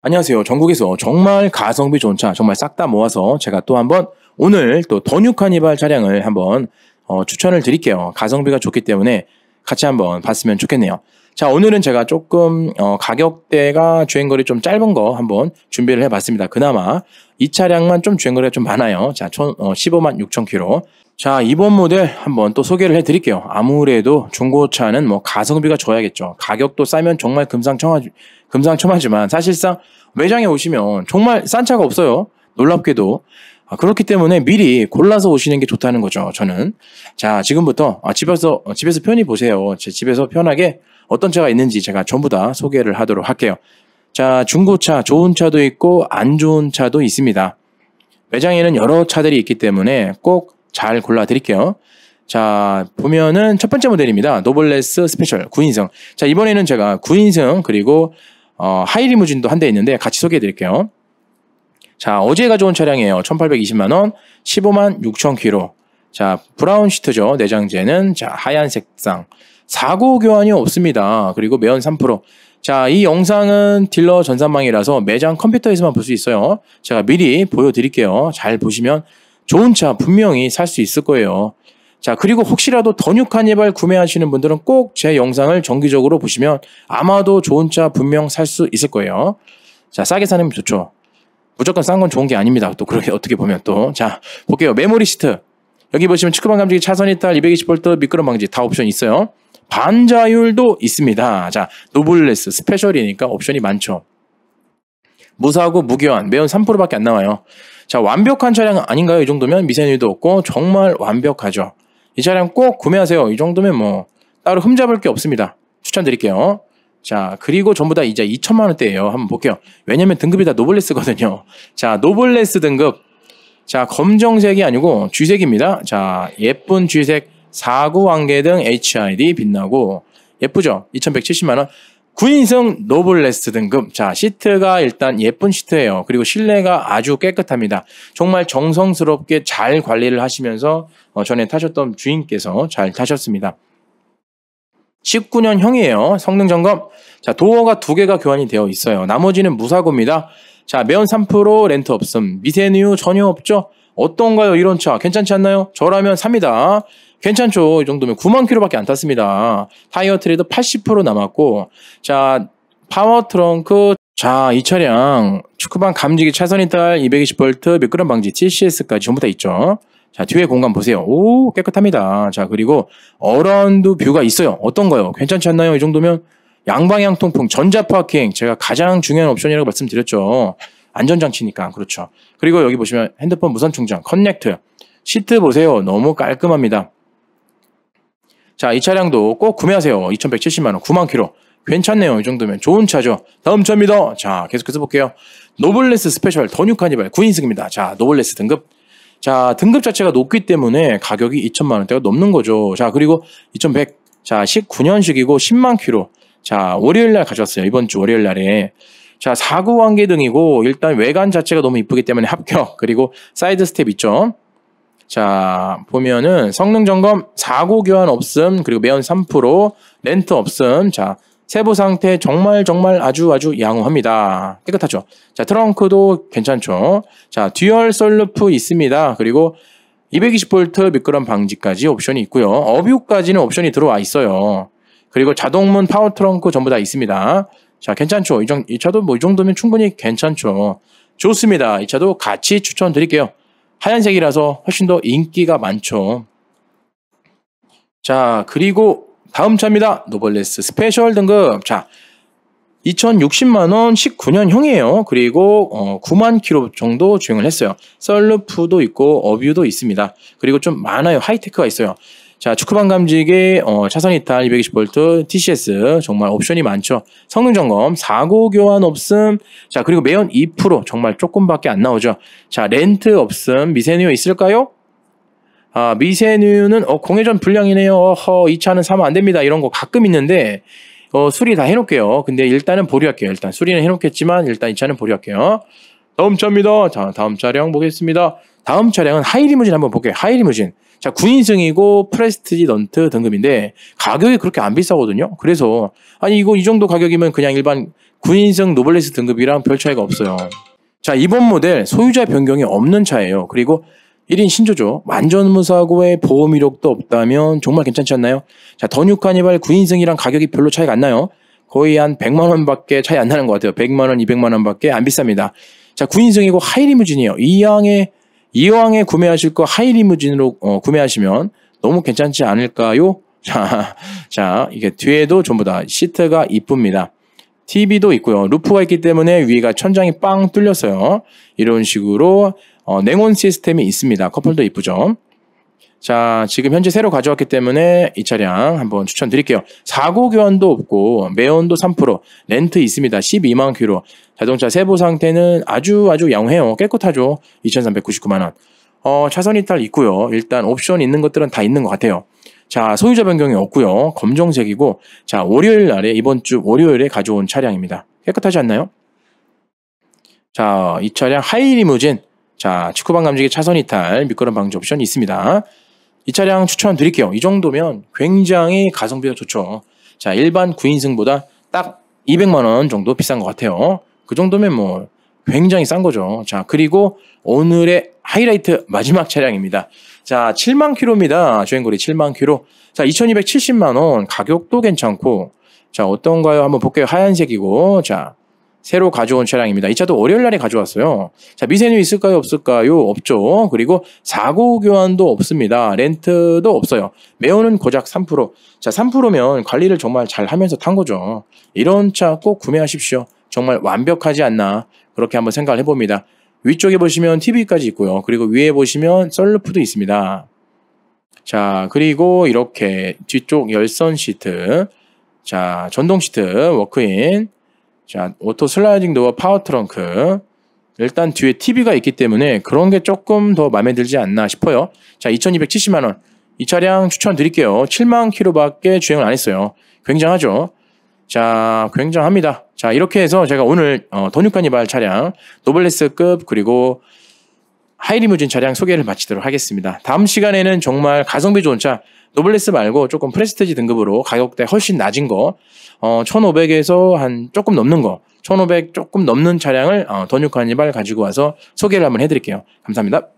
안녕하세요. 전국에서 정말 가성비 좋은 차 정말 싹 다 모아서 제가 또 한번 오늘 또 더 뉴 카니발 차량을 한번 어, 추천을 드릴게요. 가성비가 좋기 때문에 같이 한번 봤으면 좋겠네요. 자 오늘은 제가 조금 어, 가격대가 주행거리 좀 짧은 거 한번 준비를 해봤습니다. 그나마 이 차량만 좀 주행거리가 좀 많아요. 자 어, 15만 6천 킬로. 자 이번 모델 한번 또 소개를 해드릴게요. 아무래도 중고차는 뭐 가성비가 좋아야겠죠. 가격도 싸면 정말 금상첨화 금상첨화지만 사실상 매장에 오시면 정말 싼 차가 없어요. 놀랍게도. 아, 그렇기 때문에 미리 골라서 오시는 게 좋다는 거죠. 저는 자 지금부터 아, 집에서 어, 집에서 편히 보세요. 제 집에서 편하게 어떤 차가 있는지 제가 전부 다 소개를 하도록 할게요. 자 중고차 좋은 차도 있고 안 좋은 차도 있습니다. 매장에는 여러 차들이 있기 때문에 꼭 잘 골라 드릴게요. 자 보면은 첫 번째 모델입니다. 노블레스 스페셜 9인승. 자 이번에는 제가 9인승 그리고 어, 하이리무진도 한 대 있는데 같이 소개해 드릴게요. 자, 어제 가져온 차량이에요. 1820만 원, 15만 6천 킬로. 자, 브라운 시트죠. 내장재는 자, 하얀 색상. 사고 교환이 없습니다. 그리고 매연 3%. 자, 이 영상은 딜러 전산망이라서 매장 컴퓨터에서만 볼 수 있어요. 제가 미리 보여드릴게요. 잘 보시면 좋은 차 분명히 살 수 있을 거예요. 자, 그리고 혹시라도 더뉴 카예발 구매하시는 분들은 꼭 제 영상을 정기적으로 보시면 아마도 좋은 차 분명 살 수 있을 거예요. 자, 싸게 사는 게 좋죠. 무조건 싼 건 좋은 게 아닙니다. 또 그렇게 어떻게 보면 또. 자, 볼게요. 메모리 시트. 여기 보시면 측후방 감지기 차선 이탈 220V 미끄럼 방지 다 옵션 있어요. 반자율도 있습니다. 자, 노블레스 스페셜이니까 옵션이 많죠. 무사하고 무교한 매운 3%밖에 안 나와요. 자, 완벽한 차량 아닌가요? 이 정도면 미세누도 없고 정말 완벽하죠. 이 차량 꼭 구매하세요. 이 정도면 뭐 따로 흠잡을 게 없습니다. 추천드릴게요. 자, 그리고 전부 다 이제 2천만 원대예요. 한번 볼게요. 왜냐면 등급이 다 노블레스거든요. 자, 노블레스 등급. 자, 검정색이 아니고 쥐색입니다. 자, 예쁜 쥐색 4 9왕개등 HID 빛나고 예쁘죠? 2170만 원. 9인승 노블레스 등급. 자, 시트가 일단 예쁜 시트예요. 그리고 실내가 아주 깨끗합니다. 정말 정성스럽게 잘 관리를 하시면서 어, 전에 타셨던 주인께서 잘 타셨습니다. 19년형이에요. 성능 점검. 자, 도어가 두 개가 교환이 되어 있어요. 나머지는 무사고입니다. 자, 매연 3% 렌트 없음. 미세뉴 전혀 없죠? 어떤가요? 이런 차 괜찮지 않나요? 저라면 삽니다. 괜찮죠. 이 정도면 9만 킬로밖에 안 탔습니다. 타이어 트레이드 80% 남았고 자 파워 트렁크 자, 이 차량 축구방 감지기 차선이 딸 220V 미끄럼 방지 TCS까지 전부 다 있죠. 자, 뒤에 공간 보세요. 오, 깨끗합니다. 자, 그리고 어라운드 뷰가 있어요. 어떤가요? 괜찮지 않나요? 이 정도면 양방향 통풍, 전자 파킹 제가 가장 중요한 옵션이라고 말씀드렸죠. 안전장치니까 그렇죠. 그리고 여기 보시면 핸드폰 무선 충전 커넥트 시트 보세요. 너무 깔끔합니다. 자, 이 차량도 꼭 구매하세요. 2,170만 원, 9만 키로 괜찮네요. 이 정도면 좋은 차죠. 다음 차입니다. 자, 계속해서 볼게요. 노블레스 스페셜 더뉴 카니발 9인승입니다. 자, 노블레스 등급. 자, 등급 자체가 높기 때문에 가격이 2천만 원대가 넘는 거죠. 자, 그리고 2,100. 자, 19년식이고 10만 키로 자, 월요일 날가져왔어요 이번 주 월요일 날에. 자, 사구 관계 등이고 일단 외관 자체가 너무 이쁘기 때문에 합격. 그리고 사이드 스텝 있죠. 자, 보면은 성능 점검 사고 교환 없음, 그리고 매연 3% 렌트 없음. 자, 세부 상태 정말 정말 아주 아주 양호합니다. 깨끗하죠. 자, 트렁크도 괜찮죠. 자, 듀얼 솔루프 있습니다. 그리고 220V 미끄럼 방지까지 옵션이 있고요. 어뷰까지는 옵션이 들어와 있어요. 그리고 자동문 파워 트렁크 전부 다 있습니다. 자, 괜찮죠? 이 정, 이 차도 뭐 이 정도면 충분히 괜찮죠. 좋습니다. 이 차도 같이 추천드릴게요. 하얀색이라서 훨씬 더 인기가 많죠. 자, 그리고 다음 차입니다. 노벌레스 스페셜 등급. 자, 2060만원 19년형이에요. 그리고 어, 9만 키로 정도 주행을 했어요. 썰루프도 있고 어뷰도 있습니다. 그리고 좀 많아요. 하이테크가 있어요. 자, 축구방 감지기, 어, 차선 이탈 220V TCS 정말 옵션이 많죠. 성능 점검, 사고 교환 없음. 자, 그리고 매연 2% 정말 조금밖에 안 나오죠. 자, 렌트 없음. 미세누 있을까요? 아, 미세뉴는 어, 공회전 불량이네요. 어허, 이 차는 사면 안 됩니다. 이런 거 가끔 있는데 어, 수리 다 해놓을게요. 근데 일단은 보류할게요. 일단 수리는 해놓겠지만 일단 이 차는 보류할게요. 다음 차입니다. 자, 다음 차량 보겠습니다. 다음 차량은 하이리무진 한번 볼게요. 하이리무진. 자, 9인승이고 프레스티지넌트 등급인데 가격이 그렇게 안 비싸거든요. 그래서 아니 이거 이 정도 가격이면 그냥 일반 9인승 노블레스 등급이랑 별 차이가 없어요. 자, 이번 모델 소유자 변경이 없는 차예요. 그리고 1인 신조죠. 완전무사고에 보험 이력도 없다면 정말 괜찮지 않나요? 자, 더뉴 카니발 9인승이랑 가격이 별로 차이가 안 나요. 거의 한 100만 원밖에 차이 안 나는 것 같아요. 100만 원, 200만 원밖에 안 비쌉니다. 자, 9인승이고 하이리무진이에요. 이 양의 이왕에 구매하실 거 하이리무진으로 어, 구매하시면 너무 괜찮지 않을까요? 자, 자, 이게 뒤에도 전부 다 시트가 이쁩니다. TV도 있고요. 루프가 있기 때문에 위가 천장이 빵 뚫렸어요. 이런 식으로 어, 냉온 시스템이 있습니다. 커플도 이쁘죠. 자, 지금 현재 새로 가져왔기 때문에 이 차량 한번 추천드릴게요. 사고 교환도 없고 매온도3% 렌트 있습니다. 12만 키로 자동차 세부 상태는 아주 아주 양해요 깨끗하죠. 2,399만 원. 어, 차선 이탈 있고요. 일단 옵션 있는 것들은 다 있는 것 같아요. 자, 소유자 변경이 없고요. 검정색이고 자, 월요일 날에 이번 주 월요일에 가져온 차량입니다. 깨끗하지 않나요? 자, 이 차량 하이 리무진 자, 직후방 감지기 차선 이탈, 미끄럼 방지 옵션 있습니다. 이 차량 추천드릴게요. 이 정도면 굉장히 가성비가 좋죠. 자, 일반 9인승보다 딱 200만원 정도 비싼 것 같아요. 그 정도면 뭐 굉장히 싼 거죠. 자, 그리고 오늘의 하이라이트 마지막 차량입니다. 자, 7만 키로입니다 주행거리 7만 키로 자, 2270만 원 가격도 괜찮고 자, 어떤가요? 한번 볼게요. 하얀색이고. 자, 새로 가져온 차량입니다. 이 차도 월요일 날에 가져왔어요. 자, 미세누 있을까요? 없을까요? 없죠. 그리고 사고 교환도 없습니다. 렌트도 없어요. 매우는 고작 3%. 자, 3%면 관리를 정말 잘 하면서 탄 거죠. 이런 차 꼭 구매하십시오. 정말 완벽하지 않나. 그렇게 한번 생각을 해봅니다. 위쪽에 보시면 TV까지 있고요. 그리고 위에 보시면 썰루프도 있습니다. 자, 그리고 이렇게 뒤쪽 열선 시트, 자, 전동 시트, 워크인, 자, 오토 슬라이딩 도어 파워 트렁크. 일단 뒤에 TV가 있기 때문에 그런 게 조금 더 마음에 들지 않나 싶어요. 자, 2270만 원. 이 차량 추천드릴게요. 7만 키로밖에 주행을 안 했어요. 굉장하죠. 자, 굉장합니다. 자, 이렇게 해서 제가 오늘 어, 더뉴카니발 차량, 노블레스급 그리고 하이리무진 차량 소개를 마치도록 하겠습니다. 다음 시간에는 정말 가성비 좋은 차, 노블레스 말고 조금 프레스티지 등급으로 가격대 훨씬 낮은 거, 어, 1,500에서 한 조금 넘는 거, 1,500 조금 넘는 차량을 어, 더뉴 카니발 가지고 와서 소개를 한번 해드릴게요. 감사합니다.